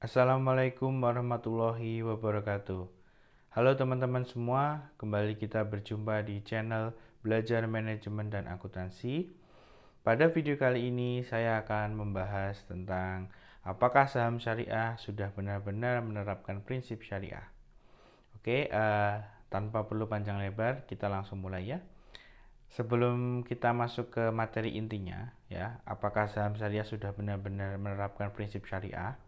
Assalamualaikum warahmatullahi wabarakatuh. Halo teman-teman semua, kembali kita berjumpa di channel Belajar Manajemen dan Akuntansi. Pada video kali ini saya akan membahas tentang apakah saham syariah sudah benar-benar menerapkan prinsip syariah. Oke, uh, tanpa perlu panjang lebar, kita langsung mulai ya. Sebelum kita masuk ke materi intinya, ya, apakah saham syariah sudah benar-benar menerapkan prinsip syariah?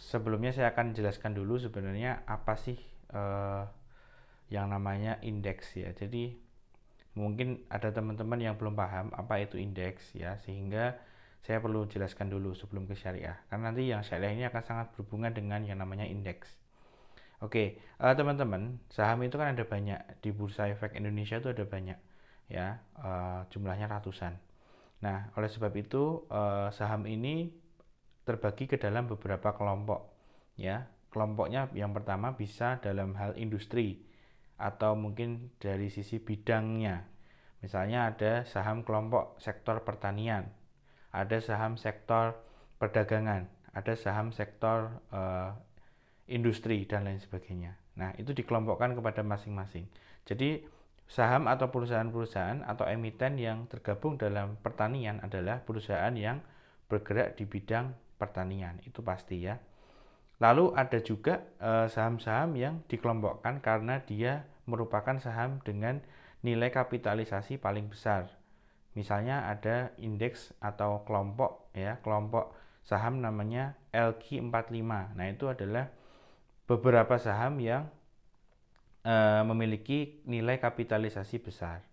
sebelumnya saya akan jelaskan dulu sebenarnya apa sih uh, yang namanya indeks ya. Jadi mungkin ada teman-teman yang belum paham apa itu indeks ya, sehingga saya perlu jelaskan dulu sebelum ke syariah. Karena nanti yang syariah ini akan sangat berhubungan dengan yang namanya indeks. Oke, uh, teman-teman, saham itu kan ada banyak di bursa efek Indonesia itu ada banyak, ya, uh, jumlahnya ratusan. Nah, oleh sebab itu uh, saham ini terbagi ke dalam beberapa kelompok ya. Kelompoknya yang pertama bisa dalam hal industri atau mungkin dari sisi bidangnya. Misalnya ada saham kelompok sektor pertanian, ada saham sektor perdagangan, ada saham sektor uh, industri dan lain sebagainya. Nah, itu dikelompokkan kepada masing-masing. Jadi saham atau perusahaan-perusahaan atau emiten yang tergabung dalam pertanian adalah perusahaan yang bergerak di bidang pertanian itu pasti ya lalu ada juga eh, saham-saham yang dikelompokkan karena dia merupakan saham dengan nilai kapitalisasi paling besar misalnya ada indeks atau kelompok ya kelompok saham namanya LQ45 nah itu adalah beberapa saham yang e, memiliki nilai kapitalisasi besar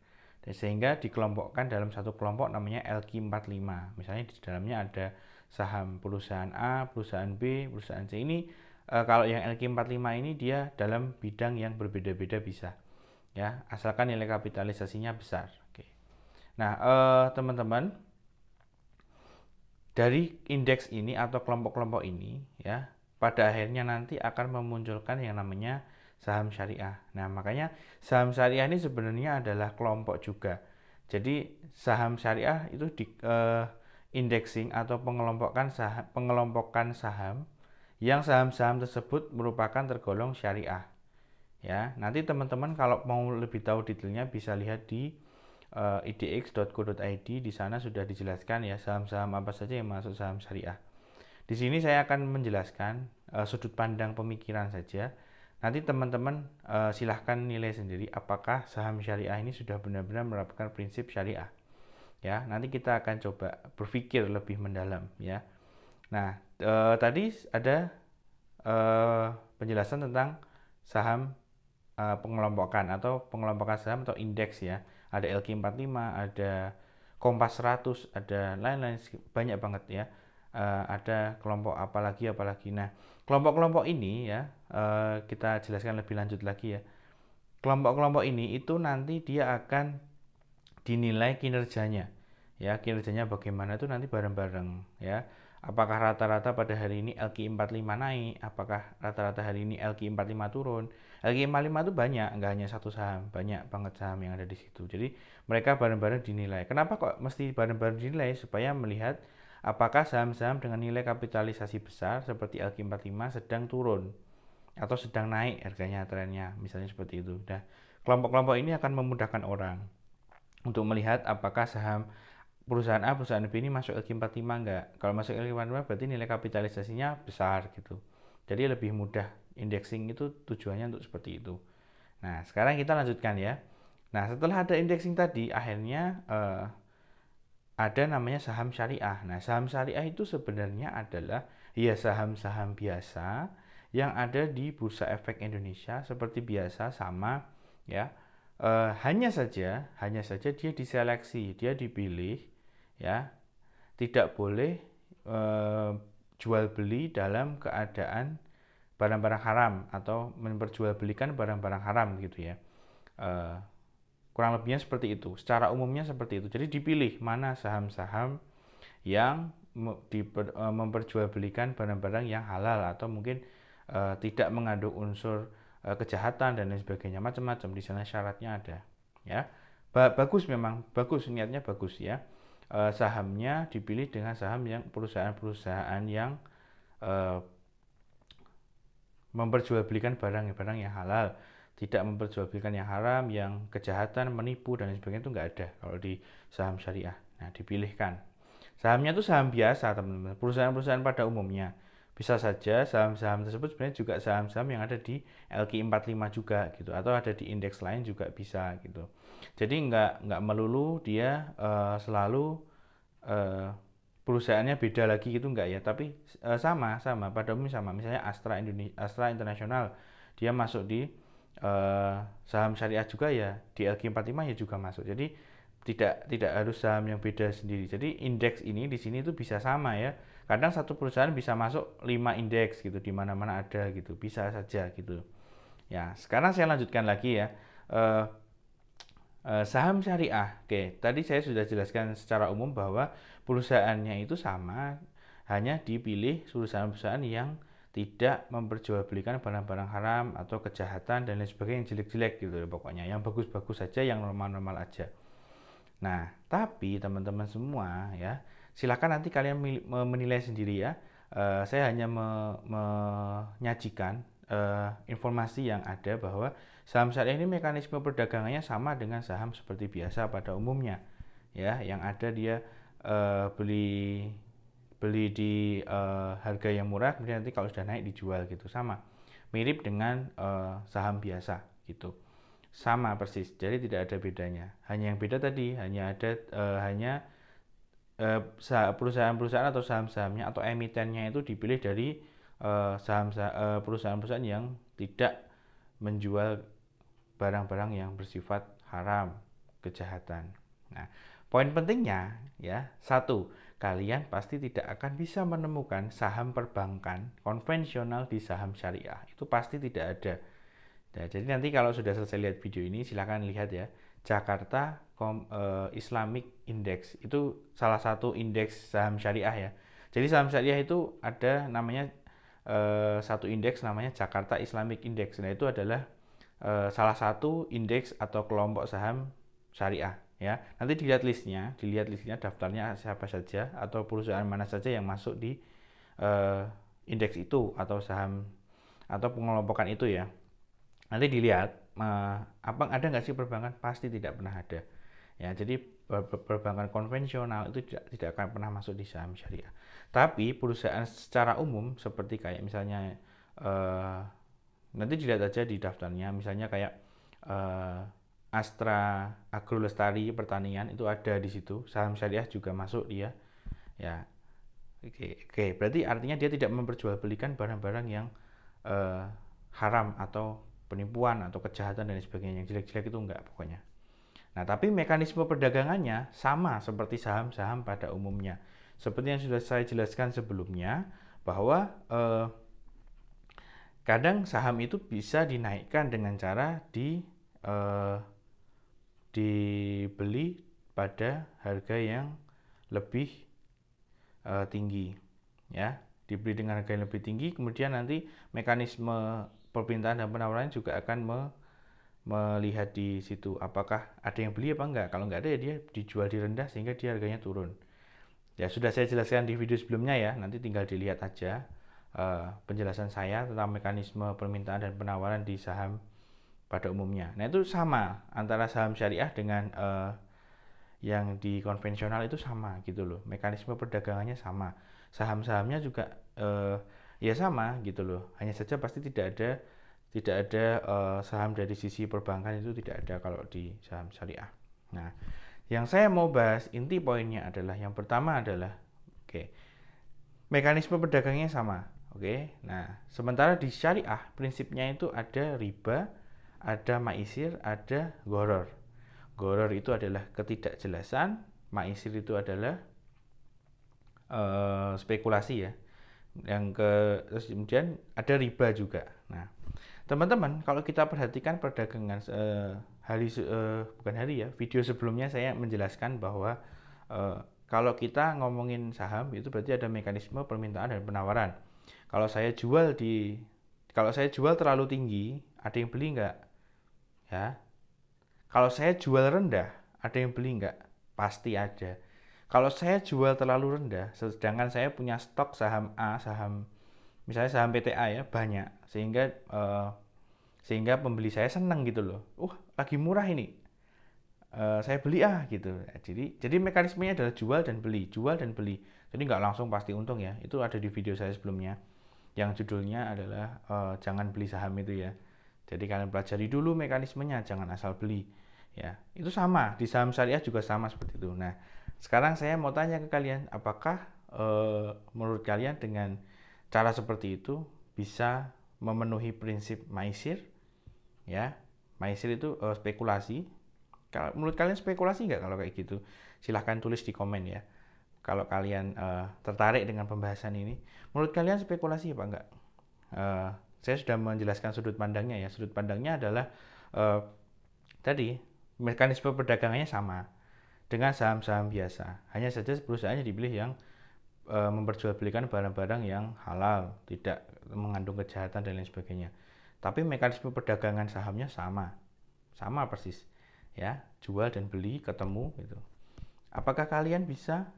sehingga dikelompokkan dalam satu kelompok namanya LQ45 misalnya di dalamnya ada saham perusahaan A, perusahaan B, perusahaan C ini uh, kalau yang LQ45 ini dia dalam bidang yang berbeda-beda bisa ya asalkan nilai kapitalisasinya besar. Oke. Nah eh, teman-teman uh, dari indeks ini atau kelompok-kelompok ini ya pada akhirnya nanti akan memunculkan yang namanya saham syariah. Nah, makanya saham syariah ini sebenarnya adalah kelompok juga. Jadi saham syariah itu di, uh, indexing atau pengelompokan saham, pengelompokan saham yang saham-saham tersebut merupakan tergolong syariah. Ya, nanti teman-teman kalau mau lebih tahu detailnya bisa lihat di uh, eh, idx.co.id di sana sudah dijelaskan ya saham-saham apa saja yang masuk saham syariah. Di sini saya akan menjelaskan uh, sudut pandang pemikiran saja. Nanti teman-teman uh, silahkan nilai sendiri apakah saham syariah ini sudah benar-benar menerapkan prinsip syariah ya nanti kita akan coba berpikir lebih mendalam ya nah e, tadi ada e, penjelasan tentang saham e, pengelompokan atau pengelompokan saham atau indeks ya ada LQ45 ada Kompas 100 ada lain-lain banyak banget ya e, ada kelompok apalagi apalagi nah kelompok-kelompok ini ya e, kita jelaskan lebih lanjut lagi ya kelompok-kelompok ini itu nanti dia akan dinilai kinerjanya ya kinerjanya bagaimana itu nanti bareng-bareng ya apakah rata-rata pada hari ini LQ 45 naik apakah rata-rata hari ini LQ 45 turun LQ 45 itu banyak nggak hanya satu saham banyak banget saham yang ada di situ jadi mereka bareng-bareng dinilai kenapa kok mesti bareng-bareng dinilai supaya melihat apakah saham-saham dengan nilai kapitalisasi besar seperti LQ 45 sedang turun atau sedang naik harganya trennya misalnya seperti itu nah kelompok-kelompok ini akan memudahkan orang untuk melihat apakah saham perusahaan A, perusahaan B ini masuk LQ45 enggak. Kalau masuk LQ45 berarti nilai kapitalisasinya besar gitu. Jadi lebih mudah indexing itu tujuannya untuk seperti itu. Nah, sekarang kita lanjutkan ya. Nah, setelah ada indexing tadi akhirnya eh, ada namanya saham syariah. Nah, saham syariah itu sebenarnya adalah ya saham-saham biasa yang ada di Bursa Efek Indonesia seperti biasa sama ya Uh, hanya saja, hanya saja dia diseleksi, dia dipilih, ya tidak boleh uh, jual beli dalam keadaan barang-barang haram atau memperjualbelikan barang-barang haram gitu ya. Uh, kurang lebihnya seperti itu. Secara umumnya seperti itu. Jadi dipilih mana saham-saham yang memperjualbelikan barang-barang yang halal atau mungkin uh, tidak mengandung unsur Eh, kejahatan dan lain sebagainya macam-macam di sana syaratnya ada ya ba bagus memang bagus niatnya bagus ya e, sahamnya dipilih dengan saham yang perusahaan-perusahaan yang e, memperjualbelikan barang-barang yang halal tidak memperjualbelikan yang haram yang kejahatan menipu dan lain sebagainya itu nggak ada kalau di saham syariah nah dipilihkan sahamnya itu saham biasa teman-teman perusahaan-perusahaan pada umumnya bisa saja saham-saham tersebut sebenarnya juga saham-saham yang ada di LQ 45 juga gitu atau ada di indeks lain juga bisa gitu jadi nggak nggak melulu dia uh, selalu uh, perusahaannya beda lagi gitu nggak ya tapi uh, sama sama pada umumnya sama misalnya Astra Indonesia Astra Internasional dia masuk di uh, saham syariah juga ya di LQ 45 ya juga masuk jadi tidak tidak harus saham yang beda sendiri jadi indeks ini di sini itu bisa sama ya kadang satu perusahaan bisa masuk 5 indeks gitu di mana-mana ada gitu bisa saja gitu ya sekarang saya lanjutkan lagi ya eh, eh, saham syariah oke tadi saya sudah jelaskan secara umum bahwa perusahaannya itu sama hanya dipilih perusahaan-perusahaan yang tidak memperjualbelikan barang-barang haram atau kejahatan dan lain sebagainya yang jelek-jelek gitu pokoknya yang bagus-bagus saja yang normal-normal aja nah tapi teman-teman semua ya Silahkan nanti kalian menilai sendiri ya. Uh, saya hanya me menyajikan uh, informasi yang ada bahwa saham syariah ini mekanisme perdagangannya sama dengan saham seperti biasa pada umumnya. Ya, yang ada dia uh, beli beli di uh, harga yang murah kemudian nanti kalau sudah naik dijual gitu sama mirip dengan uh, saham biasa gitu sama persis jadi tidak ada bedanya hanya yang beda tadi hanya ada uh, hanya Eh, perusahaan-perusahaan atau saham-sahamnya atau emitennya itu dipilih dari eh, saham eh, perusahaan-perusahaan yang tidak menjual barang-barang yang bersifat haram, kejahatan. Nah, poin pentingnya ya, satu, kalian pasti tidak akan bisa menemukan saham perbankan konvensional di saham syariah. Itu pasti tidak ada. Nah, jadi nanti kalau sudah selesai lihat video ini, silahkan lihat ya. Jakarta Kom, uh, Islamic Index itu salah satu indeks saham syariah ya. Jadi saham syariah itu ada namanya uh, satu indeks namanya Jakarta Islamic Index. Nah itu adalah uh, salah satu indeks atau kelompok saham syariah ya. Nanti dilihat listnya, dilihat listnya daftarnya siapa saja atau perusahaan mana saja yang masuk di uh, indeks itu atau saham atau pengelompokan itu ya. Nanti dilihat uh, apa ada nggak sih perbankan? Pasti tidak pernah ada Ya, jadi perbankan konvensional itu tidak, tidak akan pernah masuk di saham syariah. Tapi perusahaan secara umum seperti kayak misalnya uh, nanti dilihat aja di daftarnya, misalnya kayak uh, Astra Agro Lestari Pertanian itu ada di situ, saham syariah juga masuk dia. Ya. Oke, oke. Berarti artinya dia tidak memperjualbelikan barang-barang yang uh, haram atau penipuan atau kejahatan dan sebagainya yang jelek-jelek itu enggak pokoknya. Nah, tapi mekanisme perdagangannya sama seperti saham-saham pada umumnya. Seperti yang sudah saya jelaskan sebelumnya, bahwa eh, kadang saham itu bisa dinaikkan dengan cara di eh, dibeli pada harga yang lebih eh, tinggi, ya dibeli dengan harga yang lebih tinggi, kemudian nanti mekanisme permintaan dan penawaran juga akan me, melihat di situ apakah ada yang beli apa enggak. Kalau enggak ada ya dia dijual di rendah sehingga dia harganya turun. Ya sudah saya jelaskan di video sebelumnya ya, nanti tinggal dilihat aja uh, penjelasan saya tentang mekanisme permintaan dan penawaran di saham pada umumnya. Nah itu sama antara saham syariah dengan uh, yang di konvensional itu sama gitu loh mekanisme perdagangannya sama saham-sahamnya juga uh, ya sama gitu loh hanya saja pasti tidak ada tidak ada uh, saham dari sisi perbankan itu tidak ada kalau di saham syariah. Nah, yang saya mau bahas inti poinnya adalah yang pertama adalah oke. Okay, mekanisme pedagangnya sama, oke. Okay? Nah, sementara di syariah prinsipnya itu ada riba, ada maisir, ada goror. Goror itu adalah ketidakjelasan, maisir itu adalah uh, spekulasi ya. Yang ke terus kemudian ada riba juga. Nah, Teman-teman, kalau kita perhatikan perdagangan eh, hari eh, bukan hari ya, video sebelumnya saya menjelaskan bahwa eh, kalau kita ngomongin saham itu berarti ada mekanisme permintaan dan penawaran. Kalau saya jual di kalau saya jual terlalu tinggi, ada yang beli nggak? Ya. Kalau saya jual rendah, ada yang beli nggak? Pasti ada. Kalau saya jual terlalu rendah, sedangkan saya punya stok saham A, saham misalnya saham PTA ya banyak sehingga uh, sehingga pembeli saya senang gitu loh uh lagi murah ini uh, saya beli ah gitu jadi jadi mekanismenya adalah jual dan beli jual dan beli jadi nggak langsung pasti untung ya itu ada di video saya sebelumnya yang judulnya adalah uh, jangan beli saham itu ya jadi kalian pelajari dulu mekanismenya jangan asal beli ya itu sama di saham syariah juga sama seperti itu nah sekarang saya mau tanya ke kalian apakah uh, menurut kalian dengan Cara seperti itu bisa memenuhi prinsip maisir, ya. Maisir itu uh, spekulasi. Kalau menurut kalian spekulasi nggak kalau kayak gitu? Silahkan tulis di komen ya. Kalau kalian uh, tertarik dengan pembahasan ini, menurut kalian spekulasi apa enggak? Uh, eh, saya sudah menjelaskan sudut pandangnya ya. Sudut pandangnya adalah uh, tadi mekanisme perdagangannya sama dengan saham-saham biasa. Hanya saja perusahaannya dipilih yang e, memperjualbelikan barang-barang yang halal, tidak mengandung kejahatan dan lain sebagainya. Tapi mekanisme perdagangan sahamnya sama. Sama persis. Ya, jual dan beli ketemu gitu. Apakah kalian bisa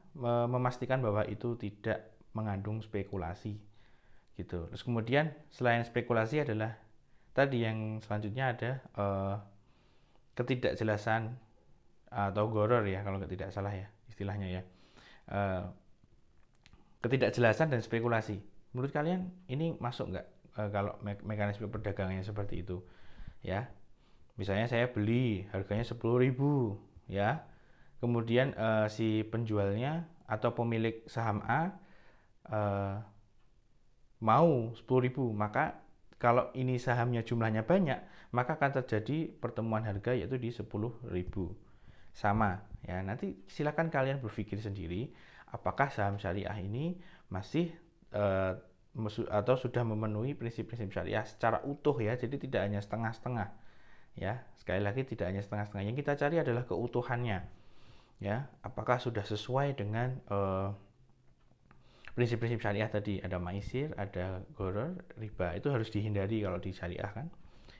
memastikan bahwa itu tidak mengandung spekulasi? Gitu. Terus kemudian selain spekulasi adalah tadi yang selanjutnya ada e, ketidakjelasan atau goror ya kalau tidak salah ya istilahnya ya. E, ketidakjelasan dan spekulasi. Menurut kalian ini masuk nggak e, kalau me mekanisme perdagangannya seperti itu? Ya, misalnya saya beli harganya 10.000 ya, kemudian e, si penjualnya atau pemilik saham A e, mau 10.000 maka kalau ini sahamnya jumlahnya banyak maka akan terjadi pertemuan harga yaitu di 10.000 sama ya nanti silakan kalian berpikir sendiri apakah saham syariah ini masih uh, atau sudah memenuhi prinsip-prinsip syariah secara utuh ya jadi tidak hanya setengah-setengah ya sekali lagi tidak hanya setengah-setengah yang kita cari adalah keutuhannya ya apakah sudah sesuai dengan eh, prinsip-prinsip syariah tadi ada maisir ada goror riba itu harus dihindari kalau di syariah kan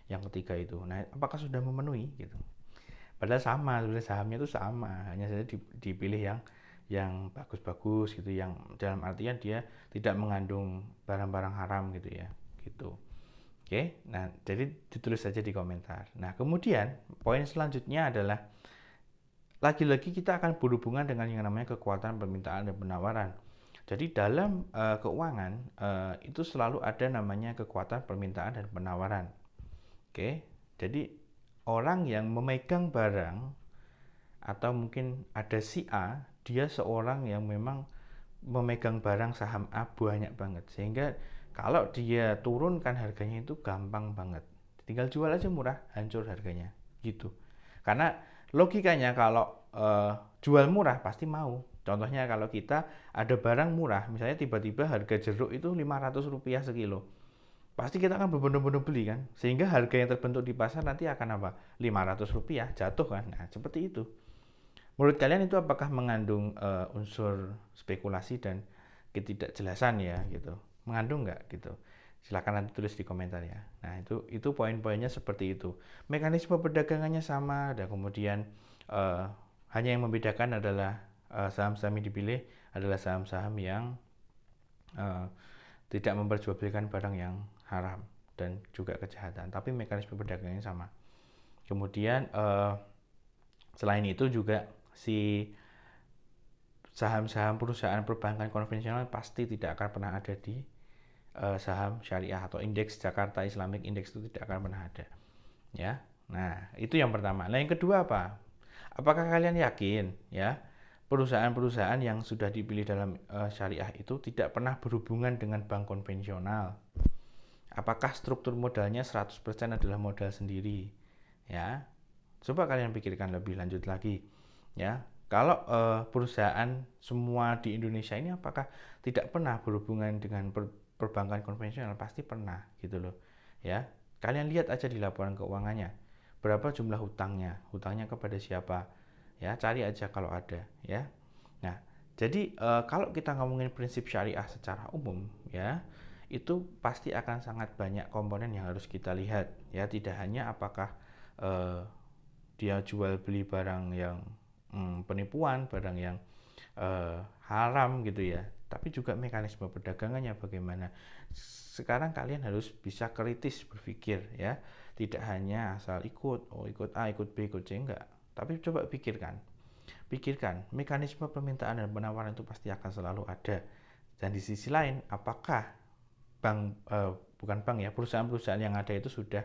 yang ketiga itu nah apakah sudah memenuhi gitu padahal sama sebenarnya sahamnya itu sama hanya saja dipilih yang yang bagus-bagus gitu yang dalam artian dia tidak mengandung barang-barang haram gitu ya gitu oke okay? nah jadi ditulis saja di komentar nah kemudian poin selanjutnya adalah lagi-lagi kita akan berhubungan dengan yang namanya kekuatan permintaan dan penawaran jadi dalam uh, keuangan uh, itu selalu ada namanya kekuatan permintaan dan penawaran oke okay? jadi orang yang memegang barang atau mungkin ada si A dia seorang yang memang memegang barang saham A banyak banget sehingga kalau dia turunkan harganya itu gampang banget tinggal jual aja murah hancur harganya gitu karena logikanya kalau e, jual murah pasti mau contohnya kalau kita ada barang murah misalnya tiba-tiba harga jeruk itu 500 rupiah sekilo pasti kita akan berbondong-bondong beli kan sehingga harga yang terbentuk di pasar nanti akan apa 500 rupiah jatuh kan nah seperti itu Menurut kalian itu apakah mengandung uh, unsur spekulasi dan ketidakjelasan ya gitu? Mengandung nggak gitu? Silahkan nanti tulis di komentar ya. Nah itu itu poin-poinnya seperti itu. Mekanisme perdagangannya sama, dan kemudian uh, hanya yang membedakan adalah saham eh, saham-saham yang dipilih adalah saham-saham yang uh, tidak memperjualbelikan barang yang haram dan juga kejahatan. Tapi mekanisme perdagangannya sama. Kemudian uh, selain itu juga si saham-saham perusahaan perbankan konvensional pasti tidak akan pernah ada di uh, saham syariah atau indeks Jakarta Islamic Index itu tidak akan pernah ada. Ya. Nah, itu yang pertama. Nah, yang kedua apa? Apakah kalian yakin ya perusahaan-perusahaan yang sudah dipilih dalam uh, syariah itu tidak pernah berhubungan dengan bank konvensional? Apakah struktur modalnya 100% adalah modal sendiri? Ya. Coba kalian pikirkan lebih lanjut lagi ya kalau uh, perusahaan semua di Indonesia ini apakah tidak pernah berhubungan dengan per perbankan konvensional pasti pernah gitu loh ya kalian lihat aja di laporan keuangannya berapa jumlah hutangnya hutangnya kepada siapa ya cari aja kalau ada ya nah jadi uh, kalau kita ngomongin prinsip syariah secara umum ya itu pasti akan sangat banyak komponen yang harus kita lihat ya tidak hanya apakah uh, dia jual beli barang yang hmm, penipuan, barang yang eh, haram gitu ya. Tapi juga mekanisme perdagangannya bagaimana. Sekarang kalian harus bisa kritis berpikir ya. Tidak hanya asal ikut, oh ikut A, ikut B, ikut C enggak. Tapi coba pikirkan. Pikirkan, mekanisme permintaan dan penawaran itu pasti akan selalu ada. Dan di sisi lain, apakah bank eh, bukan bank ya, perusahaan-perusahaan yang ada itu sudah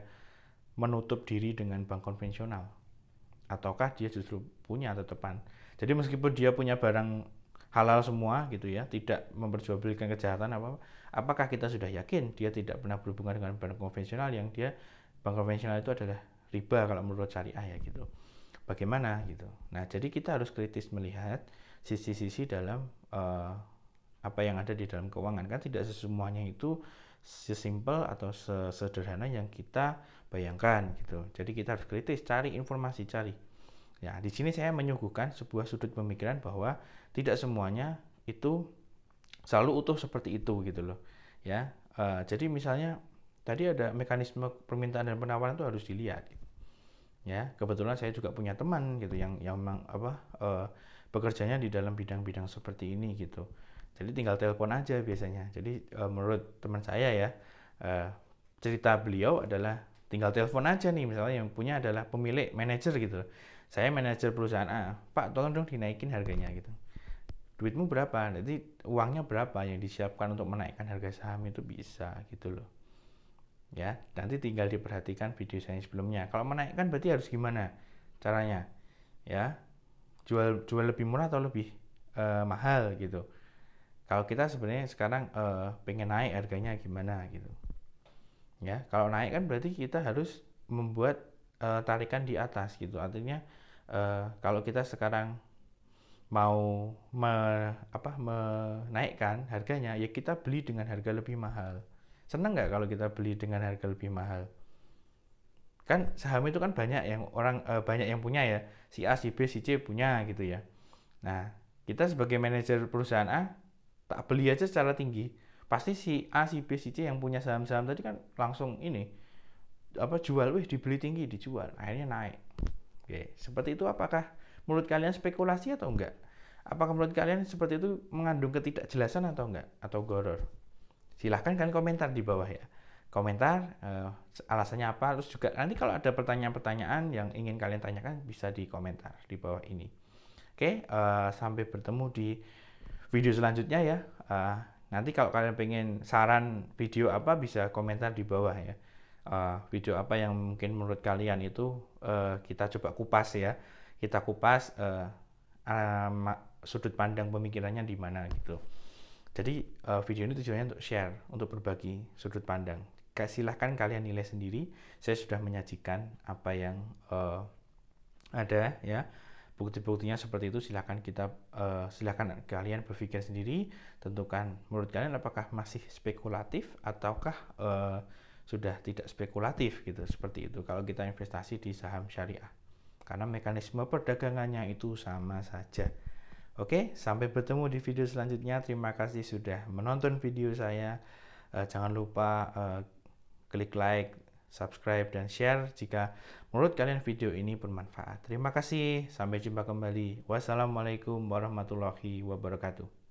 menutup diri dengan bank konvensional? ataukah dia justru punya tetepan. Jadi meskipun dia punya barang halal semua gitu ya, tidak memperjualbelikan kejahatan apa, apa, apakah kita sudah yakin dia tidak pernah berhubungan dengan bank konvensional yang dia bank konvensional itu adalah riba kalau menurut syariah ya gitu. Bagaimana gitu. Nah, jadi kita harus kritis melihat sisi-sisi dalam uh, apa yang ada di dalam keuangan kan tidak sesemuanya itu sesimpel atau sesederhana yang kita bayangkan gitu. Jadi kita harus kritis, cari informasi, cari. Ya, di sini saya menyuguhkan sebuah sudut pemikiran bahwa tidak semuanya itu selalu utuh seperti itu gitu loh. Ya, E, jadi misalnya tadi ada mekanisme permintaan dan penawaran itu harus dilihat. Gitu. Ya, kebetulan saya juga punya teman gitu yang yang memang apa e, bekerjanya di dalam bidang-bidang seperti ini gitu jadi tinggal telepon aja biasanya. Jadi uh, menurut teman saya ya uh, cerita beliau adalah tinggal telepon aja nih misalnya yang punya adalah pemilik manajer gitu. Saya manajer perusahaan A, Pak tolong dong dinaikin harganya gitu. Duitmu berapa? Nanti uangnya berapa yang disiapkan untuk menaikkan harga saham itu bisa gitu loh. Ya, nanti tinggal diperhatikan video saya sebelumnya. Kalau menaikkan berarti harus gimana caranya? Ya, jual jual lebih murah atau lebih uh, mahal gitu kalau kita sebenarnya sekarang uh, pengen naik harganya gimana gitu ya kalau naik kan berarti kita harus membuat uh, tarikan di atas gitu artinya uh, kalau kita sekarang mau me, apa menaikkan harganya ya kita beli dengan harga lebih mahal seneng nggak kalau kita beli dengan harga lebih mahal kan saham itu kan banyak yang orang eh, banyak yang punya ya si A si B si C punya gitu ya nah kita sebagai manajer perusahaan A tak beli aja secara tinggi pasti si A si B si C yang punya saham-saham tadi kan langsung ini apa jual wih dibeli tinggi dijual akhirnya naik oke seperti itu apakah menurut kalian spekulasi atau enggak apakah menurut kalian seperti itu mengandung ketidakjelasan atau enggak atau goror silahkan kalian komentar di bawah ya komentar uh, alasannya apa terus juga nanti kalau ada pertanyaan-pertanyaan yang ingin kalian tanyakan bisa di komentar di bawah ini oke uh, sampai bertemu di video selanjutnya ya. Uh, nanti kalau kalian pengen saran video apa bisa komentar di bawah ya. Uh, video apa yang mungkin menurut kalian itu uh, kita coba kupas ya. Kita kupas uh, um, sudut pandang pemikirannya di mana gitu. Jadi uh, video ini tujuannya untuk share, untuk berbagi sudut pandang. Silahkan kalian nilai sendiri. Saya sudah menyajikan apa yang uh, ada ya bukti-buktinya seperti itu silahkan kita uh, silahkan kalian berpikir sendiri tentukan menurut kalian apakah masih spekulatif ataukah uh, sudah tidak spekulatif gitu seperti itu kalau kita investasi di saham syariah karena mekanisme perdagangannya itu sama saja oke sampai bertemu di video selanjutnya terima kasih sudah menonton video saya uh, jangan lupa uh, klik like subscribe, dan share jika menurut kalian video ini bermanfaat. Terima kasih, sampai jumpa kembali. Wassalamualaikum warahmatullahi wabarakatuh.